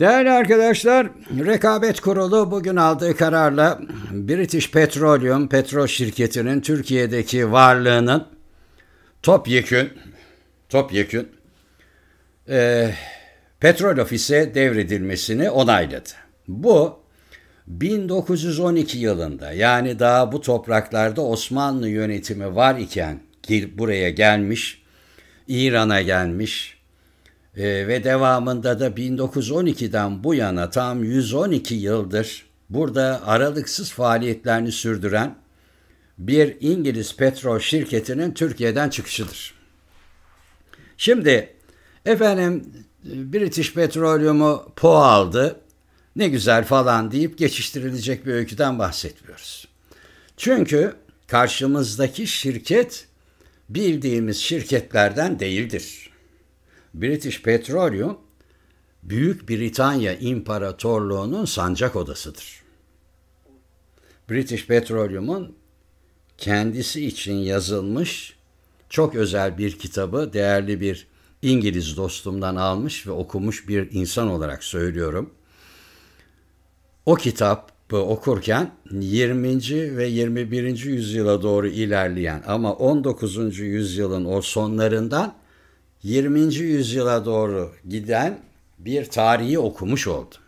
Değerli arkadaşlar, Rekabet Kurulu bugün aldığı kararla British Petroleum petrol şirketinin Türkiye'deki varlığının topyekün topyekün e, petrol ofise devredilmesini onayladı. Bu 1912 yılında yani daha bu topraklarda Osmanlı yönetimi var iken buraya gelmiş, İran'a gelmiş, e, ve devamında da 1912'den bu yana tam 112 yıldır burada aralıksız faaliyetlerini sürdüren bir İngiliz petrol şirketinin Türkiye'den çıkışıdır. Şimdi efendim British Petroleum'u po aldı. Ne güzel falan deyip geçiştirilecek bir öyküden bahsetmiyoruz. Çünkü karşımızdaki şirket bildiğimiz şirketlerden değildir. British Petroleum Büyük Britanya İmparatorluğu'nun sancak odasıdır. British Petroleum'un kendisi için yazılmış çok özel bir kitabı değerli bir İngiliz dostumdan almış ve okumuş bir insan olarak söylüyorum. O kitabı okurken 20. ve 21. yüzyıla doğru ilerleyen ama 19. yüzyılın o sonlarından 20. yüzyıla doğru giden bir tarihi okumuş oldum.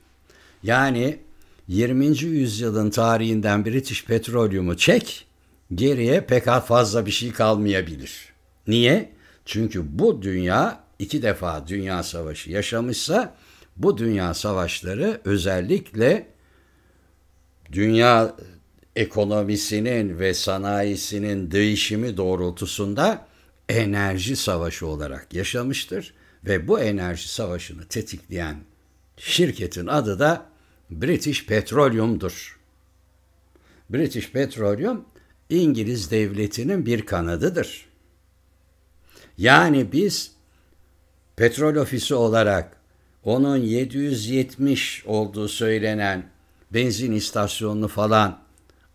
Yani 20. yüzyılın tarihinden British Petroleum'u çek, geriye pek fazla bir şey kalmayabilir. Niye? Çünkü bu dünya iki defa dünya savaşı yaşamışsa bu dünya savaşları özellikle dünya ekonomisinin ve sanayisinin değişimi doğrultusunda enerji savaşı olarak yaşamıştır ve bu enerji savaşını tetikleyen şirketin adı da British Petroleum'dur. British Petroleum İngiliz devletinin bir kanadıdır. Yani biz petrol ofisi olarak onun 770 olduğu söylenen benzin istasyonunu falan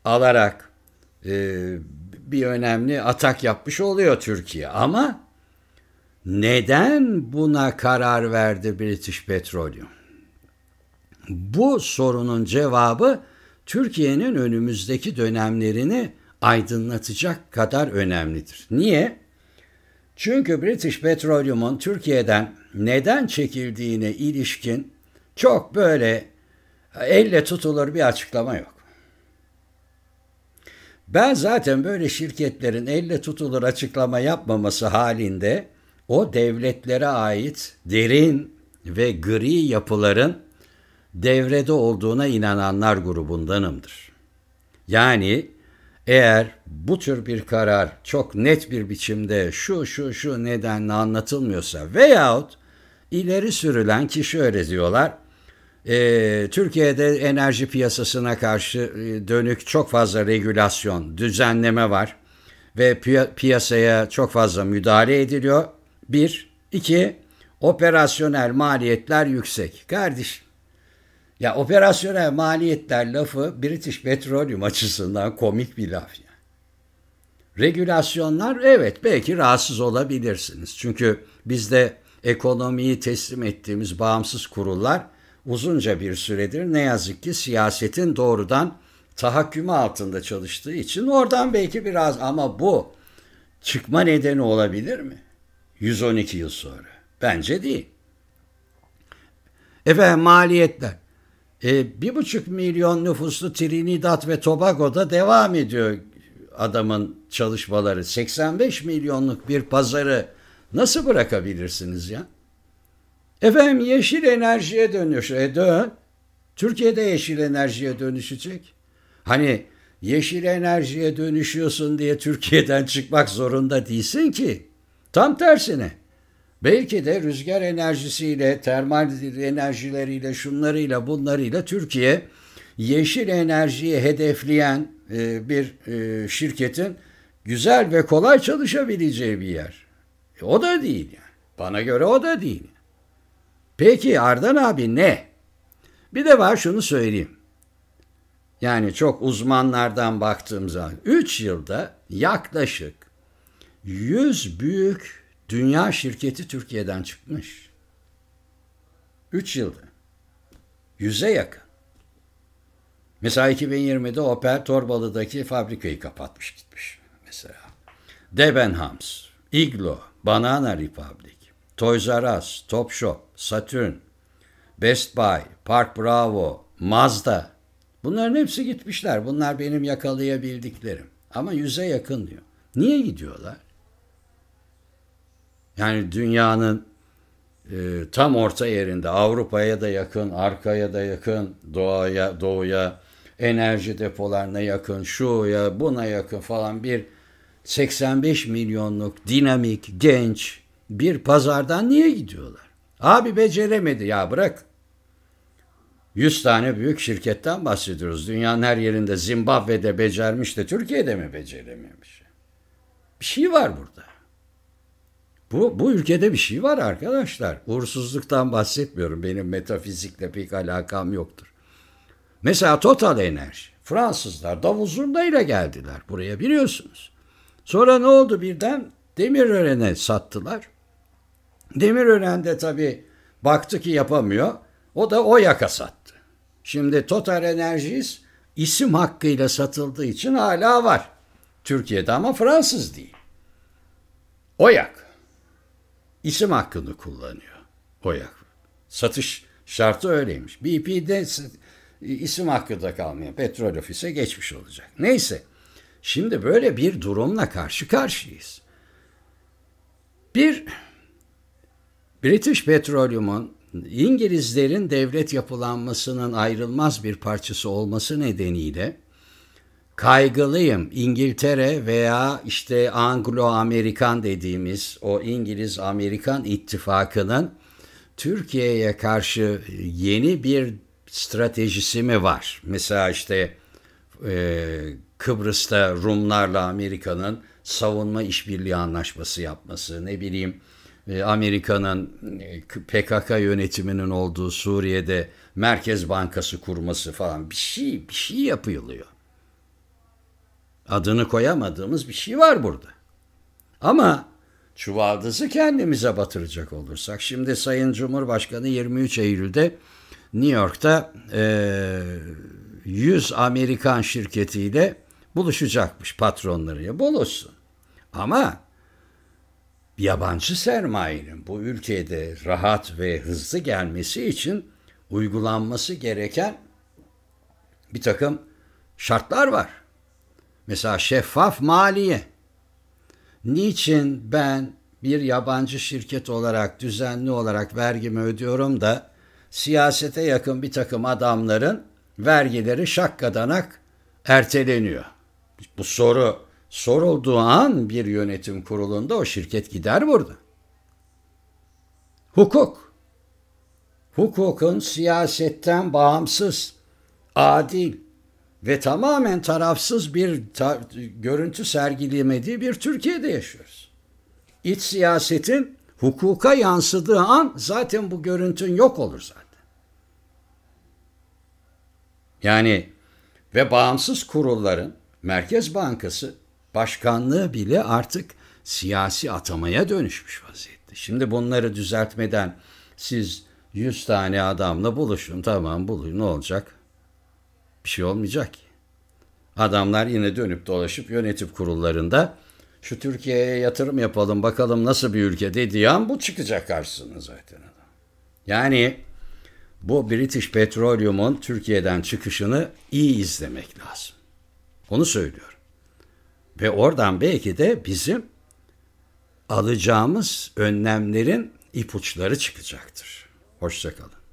alarak e, bir önemli atak yapmış oluyor Türkiye. Ama neden buna karar verdi British Petroleum? Bu sorunun cevabı Türkiye'nin önümüzdeki dönemlerini aydınlatacak kadar önemlidir. Niye? Çünkü British Petroleum'un Türkiye'den neden çekildiğine ilişkin çok böyle elle tutulur bir açıklama yok. Ben zaten böyle şirketlerin elle tutulur açıklama yapmaması halinde o devletlere ait derin ve gri yapıların devrede olduğuna inananlar grubundanımdır. Yani eğer bu tür bir karar çok net bir biçimde şu şu şu nedenle anlatılmıyorsa veyahut ileri sürülen kişi öyle diyorlar ee, Türkiye'de enerji piyasasına karşı e, dönük çok fazla regülasyon, düzenleme var ve piyasaya çok fazla müdahale ediliyor. Bir, iki, operasyonel maliyetler yüksek. Kardeş, ya operasyonel maliyetler lafı British Petroleum açısından komik bir laf. Yani. Regülasyonlar evet belki rahatsız olabilirsiniz. Çünkü bizde ekonomiyi teslim ettiğimiz bağımsız kurullar uzunca bir süredir ne yazık ki siyasetin doğrudan tahakkümü altında çalıştığı için oradan belki biraz ama bu çıkma nedeni olabilir mi? 112 yıl sonra. Bence değil. Efendim maliyetler. E, bir buçuk milyon nüfuslu Trinidad ve Tobago'da devam ediyor adamın çalışmaları. 85 milyonluk bir pazarı nasıl bırakabilirsiniz ya? Efendim yeşil enerjiye dönüş. E dön. Türkiye'de yeşil enerjiye dönüşecek. Hani yeşil enerjiye dönüşüyorsun diye Türkiye'den çıkmak zorunda değilsin ki. Tam tersine. Belki de rüzgar enerjisiyle, termal enerjileriyle, şunlarıyla, bunlarıyla Türkiye yeşil enerjiyi hedefleyen e, bir e, şirketin güzel ve kolay çalışabileceği bir yer. E, o da değil yani. Bana göre o da değil. Peki Ardan abi ne? Bir de var şunu söyleyeyim. Yani çok uzmanlardan baktığım zaman 3 yılda yaklaşık 100 büyük dünya şirketi Türkiye'den çıkmış. 3 yılda. 100'e yakın. Mesela 2020'de Oper Torbalı'daki fabrikayı kapatmış gitmiş mesela. Debenhams, Iglo, Banana Republic, Toys R Us, Top Shop, Saturn, Best Buy, Park Bravo, Mazda. Bunların hepsi gitmişler. Bunlar benim yakalayabildiklerim. Ama yüze yakın diyor. Niye gidiyorlar? Yani dünyanın e, tam orta yerinde Avrupa'ya da yakın, arkaya da yakın, doğaya, doğuya, enerji depolarına yakın, şuya, buna yakın falan bir 85 milyonluk dinamik, genç, bir pazardan niye gidiyorlar? Abi beceremedi ya bırak. 100 tane büyük şirketten bahsediyoruz. Dünyanın her yerinde Zimbabwe'de becermiş de Türkiye'de mi becerememiş? Bir şey var burada. Bu, bu ülkede bir şey var arkadaşlar. Uğursuzluktan bahsetmiyorum. Benim metafizikle pek alakam yoktur. Mesela Total Enerji. Fransızlar davul zurnayla geldiler buraya biliyorsunuz. Sonra ne oldu birden? Demirören'e sattılar. Demirören de tabii baktı ki yapamıyor. O da o yaka sattı. Şimdi Total Energies isim hakkıyla satıldığı için hala var. Türkiye'de ama Fransız değil. Oyak. İsim hakkını kullanıyor. Oyak. Satış şartı öyleymiş. BP'de isim hakkı da kalmıyor. Petrol ofise geçmiş olacak. Neyse. Şimdi böyle bir durumla karşı karşıyayız. Bir British Petroleum'un İngilizlerin devlet yapılanmasının ayrılmaz bir parçası olması nedeniyle kaygılıyım İngiltere veya işte Anglo-Amerikan dediğimiz o İngiliz-Amerikan ittifakının Türkiye'ye karşı yeni bir stratejisi mi var? Mesela işte e, Kıbrıs'ta Rumlarla Amerika'nın savunma işbirliği anlaşması yapması, ne bileyim ee, Amerika'nın e, PKK yönetiminin olduğu Suriye'de Merkez Bankası kurması falan bir şey bir şey yapılıyor. Adını koyamadığımız bir şey var burada. Ama çuvaldızı kendimize batıracak olursak şimdi Sayın Cumhurbaşkanı 23 Eylül'de New York'ta 100 e, Amerikan şirketiyle buluşacakmış patronları. Buluşsun. Ama yabancı sermayenin bu ülkede rahat ve hızlı gelmesi için uygulanması gereken bir takım şartlar var. Mesela şeffaf maliye. Niçin ben bir yabancı şirket olarak düzenli olarak vergimi ödüyorum da siyasete yakın bir takım adamların vergileri şakkadanak erteleniyor. Bu soru sorulduğu an bir yönetim kurulunda o şirket gider burada. Hukuk. Hukukun siyasetten bağımsız, adil ve tamamen tarafsız bir ta- görüntü sergilemediği bir Türkiye'de yaşıyoruz. İç siyasetin hukuka yansıdığı an zaten bu görüntün yok olur zaten. Yani ve bağımsız kurulların Merkez Bankası başkanlığı bile artık siyasi atamaya dönüşmüş vaziyette. Şimdi bunları düzeltmeden siz 100 tane adamla buluşun tamam bulun ne olacak? Bir şey olmayacak ki. Adamlar yine dönüp dolaşıp yönetim kurullarında şu Türkiye'ye yatırım yapalım bakalım nasıl bir ülke dediği an bu çıkacak karşısına zaten adam. Yani bu British Petroleum'un Türkiye'den çıkışını iyi izlemek lazım. Onu söylüyorum. Ve oradan belki de bizim alacağımız önlemlerin ipuçları çıkacaktır. Hoşçakalın.